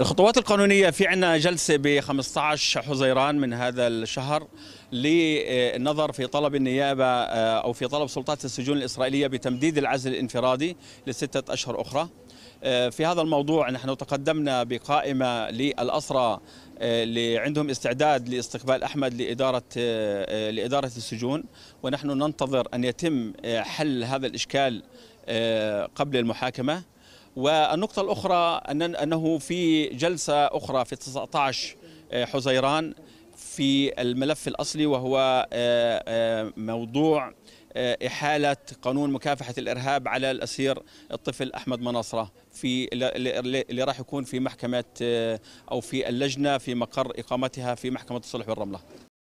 الخطوات القانونية في عنا جلسة ب 15 حزيران من هذا الشهر للنظر في طلب النيابة آه، أو في طلب سلطات السجون الإسرائيلية بتمديد العزل الانفرادي لستة أشهر أخرى آه، في هذا الموضوع نحن تقدمنا بقائمة للأسرى آه، اللي عندهم استعداد لاستقبال أحمد لإدارة لإدارة السجون ونحن ننتظر أن يتم حل هذا الإشكال قبل المحاكمة والنقطة الأخرى أنه في جلسة أخرى في 19 آه، حزيران في الملف الأصلي وهو آه، آه، موضوع إحالة قانون مكافحة الإرهاب على الأسير الطفل أحمد مناصرة في اللي راح يكون في محكمة أو في اللجنة في مقر إقامتها في محكمة الصلح بالرملة